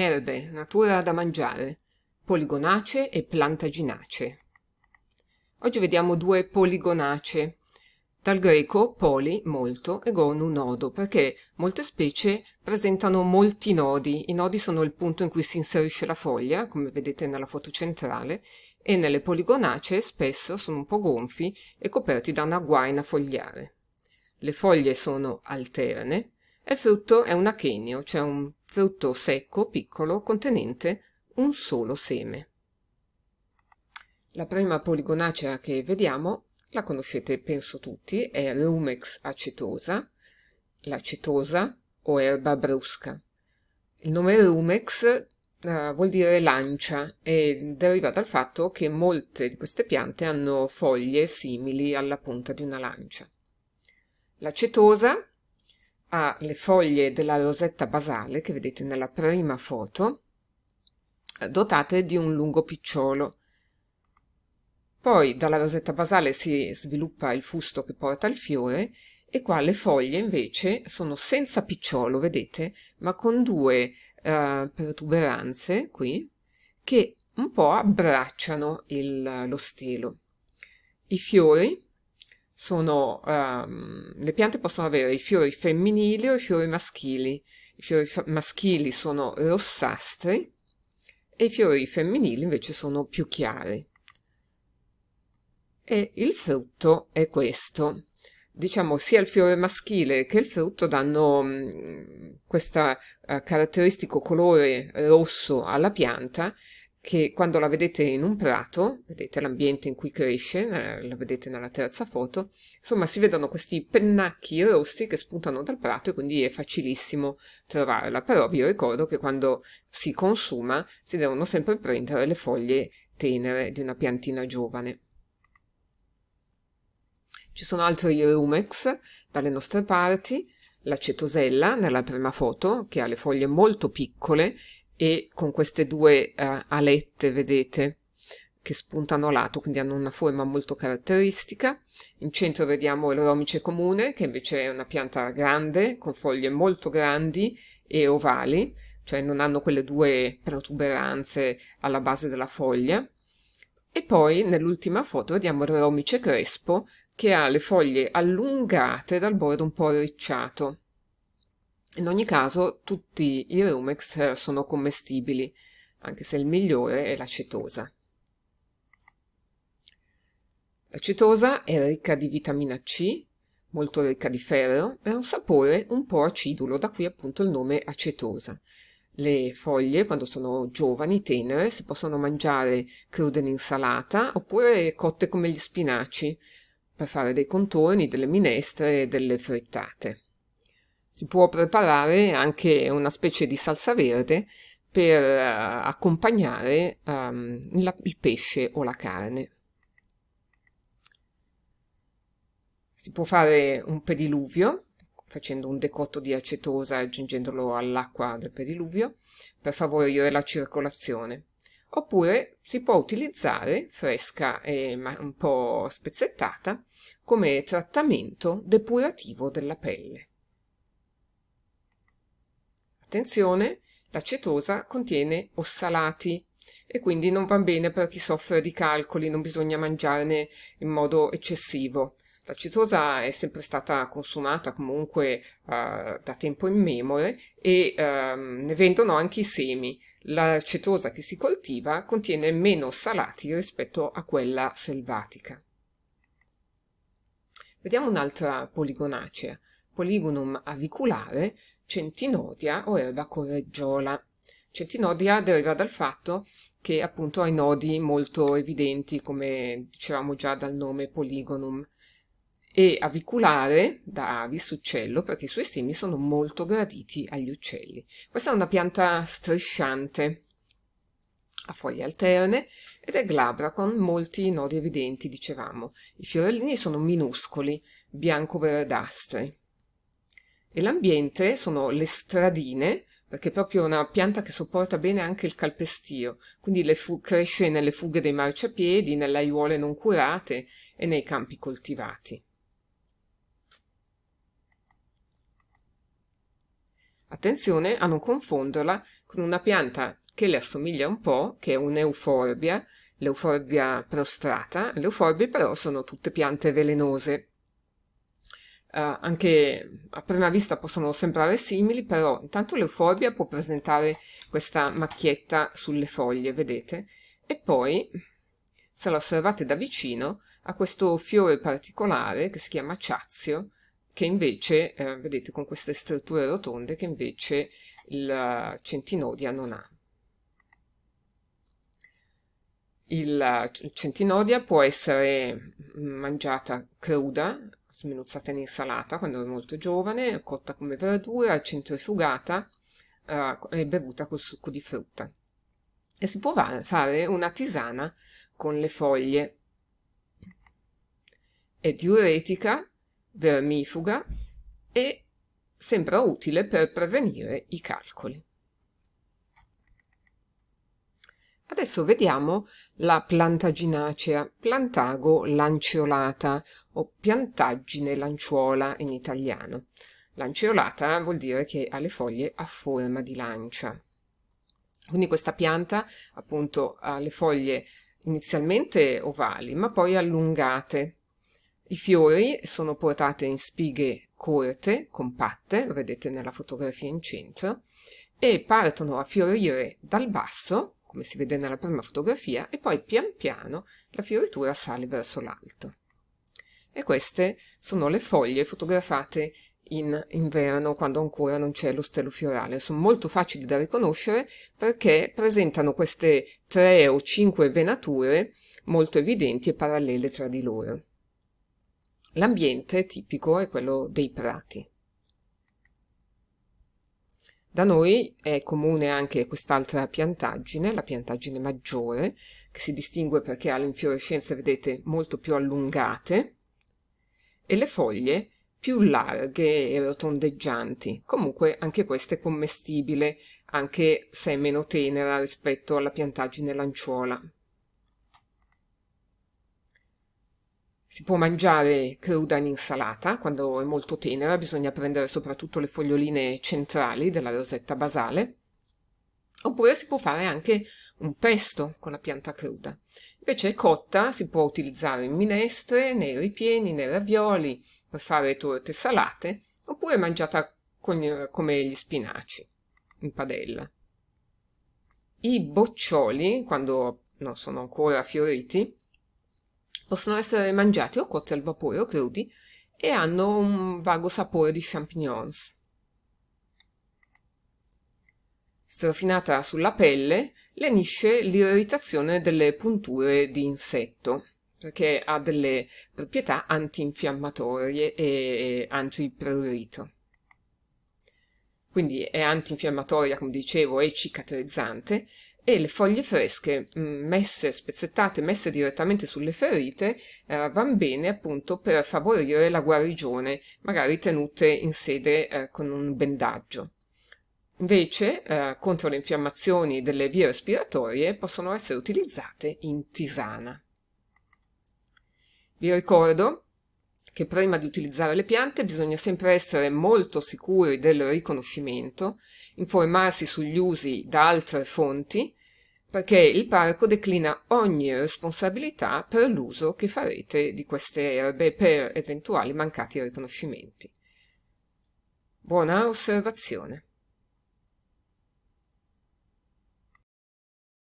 Erbe, natura da mangiare, poligonacee e plantaginacee. Oggi vediamo due poligonacee, dal greco poli, molto, e gonu, nodo, perché molte specie presentano molti nodi. I nodi sono il punto in cui si inserisce la foglia, come vedete nella foto centrale, e nelle poligonacee spesso sono un po' gonfi e coperti da una guaina fogliare. Le foglie sono alterne, il frutto è un achenio, cioè un frutto secco, piccolo, contenente un solo seme. La prima poligonacea che vediamo, la conoscete penso tutti, è Rumex acetosa, l'acetosa o erba brusca. Il nome Rumex Uh, vuol dire lancia e deriva dal fatto che molte di queste piante hanno foglie simili alla punta di una lancia. L'acetosa ha le foglie della rosetta basale che vedete nella prima foto eh, dotate di un lungo picciolo. Poi dalla rosetta basale si sviluppa il fusto che porta il fiore e qua le foglie invece sono senza picciolo, vedete, ma con due eh, protuberanze qui che un po' abbracciano il, lo stelo. I fiori sono, um, le piante possono avere i fiori femminili o i fiori maschili. I fiori maschili sono rossastri e i fiori femminili invece sono più chiari. E il frutto è questo. Diciamo sia il fiore maschile che il frutto danno um, mm, questo uh, eh, caratteristico colore rosso alla pianta che quando la vedete in un prato, vedete l'ambiente in cui cresce, eh, la vedete nella terza foto, insomma si vedono questi pennacchi rossi che spuntano dal prato e quindi è facilissimo trovarla, però vi ricordo che quando si consuma si devono sempre prendere le foglie tenere di una piantina giovane. Ci sono altri rumex dalle nostre parti, la cetosella nella prima foto che ha le foglie molto piccole e con queste due eh, alette, vedete, che spuntano a lato, quindi hanno una forma molto caratteristica. In centro vediamo il romice comune, che invece è una pianta grande, con foglie molto grandi e ovali, cioè non hanno quelle due protuberanze alla base della foglia. E poi nell'ultima foto vediamo il romice crespo, che ha le foglie allungate dal bordo un po' arricciato. In ogni caso tutti i rumex eh, sono commestibili, anche se il migliore è la cetosa. La cetosa è ricca di vitamina C, molto ricca di ferro e ha un sapore un po' acidulo, da qui appunto il nome acetosa. Le foglie, quando sono giovani, tenere, si possono mangiare crude in insalata oppure cotte come gli spinaci, per fare dei contorni, delle minestre e delle frittate. Si può preparare anche una specie di salsa verde per uh, accompagnare um, la, il pesce o la carne. Si può fare un pediluvio facendo un decotto di acetosa aggiungendolo all'acqua del pediluvio per favorire la circolazione. Oppure si può utilizzare, fresca e un po' spezzettata, come trattamento depurativo della pelle. Attenzione, la cetosa contiene ossalati e quindi non va bene per chi soffre di calcoli, non bisogna mangiarne in modo eccessivo. La cetosa è sempre stata consumata comunque uh, da tempo immemore e um, ne vendono anche i semi. La cetosa che si coltiva contiene meno salati rispetto a quella selvatica. Vediamo un'altra poligonacea. Polygonum aviculare, centinodia o erba correggiola. Centinodia deriva dal fatto che appunto ha i nodi molto evidenti, come dicevamo già dal nome Polygonum, e aviculare da avis uccello perché i suoi semi sono molto graditi agli uccelli. Questa è una pianta strisciante, a foglie alterne ed è glabra con molti nodi evidenti, dicevamo. I fiorellini sono minuscoli, bianco-verdastri. E l'ambiente sono le stradine, perché è proprio una pianta che sopporta bene anche il calpestio, quindi cresce nelle fughe dei marciapiedi, nelle aiuole non curate e nei campi coltivati. Attenzione a non confonderla con una pianta che le assomiglia un po', che è un'euforbia, l'euforbia prostrata. Le euforbie però sono tutte piante velenose, Uh, anche a prima vista possono sembrare simili, però intanto l'euforbia può presentare questa macchietta sulle foglie, vedete? E poi, se la osservate da vicino, ha questo fiore particolare che si chiama ciazio, che invece, eh, vedete, con queste strutture rotonde che invece il centinodia non ha. il eh, centinodia può essere mm, mangiata cruda, sminuzzata in insalata quando ero molto giovane, cotta come verdura, centrifugata eh, e bevuta col succo di frutta. E si può fare una tisana con le foglie. È diuretica, vermifuga e sembra utile per prevenire i calcoli. Adesso vediamo la Plantaginacea, Plantago lanceolata o piantaggine lanciuola in italiano. Lanceolata vuol dire che ha le foglie a forma di lancia. Quindi questa pianta appunto ha le foglie inizialmente ovali ma poi allungate. I fiori sono portati in spighe corte, compatte, lo vedete nella fotografia in centro, e partono a fiorire dal basso come si vede nella prima fotografia, e poi pian piano la fioritura sale verso l'alto. E queste sono le foglie fotografate in inverno quando ancora non c'è lo stelo fiorale. Sono molto facili da riconoscere perché presentano queste tre o cinque venature molto evidenti e parallele tra di loro. L'ambiente tipico è quello dei prati. Da noi è comune anche quest'altra piantaggine, la piantaggine maggiore, che si distingue perché ha le infiorescenze, vedete, molto più allungate, e le foglie più larghe e rotondeggianti. Comunque anche questa è commestibile, anche se è meno tenera rispetto alla piantaggine lanciola. si può mangiare cruda in insalata, quando è molto tenera bisogna prendere soprattutto le foglioline centrali della rosetta basale, oppure si può fare anche un pesto con la pianta cruda. Invece cotta si può utilizzare in minestre, nei ripieni, nei ravioli, per fare torte salate, oppure mangiata con, come gli spinaci in padella. I boccioli, quando non sono ancora fioriti, possono essere mangiati o cotti al vapore o crudi e hanno un vago sapore di champignons. Strofinata sulla pelle, lenisce l'irritazione delle punture di insetto, perché ha delle proprietà antinfiammatorie e antiprurito quindi è antinfiammatoria, come dicevo, e cicatrizzante, e le foglie fresche mm, messe, spezzettate, messe direttamente sulle ferite, eh, vanno bene appunto per favorire la guarigione, magari tenute in sede eh, con un bendaggio. Invece, eh, contro le infiammazioni delle vie respiratorie possono essere utilizzate in tisana. Vi ricordo che prima di utilizzare le piante bisogna sempre essere molto sicuri del riconoscimento, informarsi sugli usi da altre fonti, perché il parco declina ogni responsabilità per l'uso che farete di queste erbe per eventuali mancati riconoscimenti. Buona osservazione.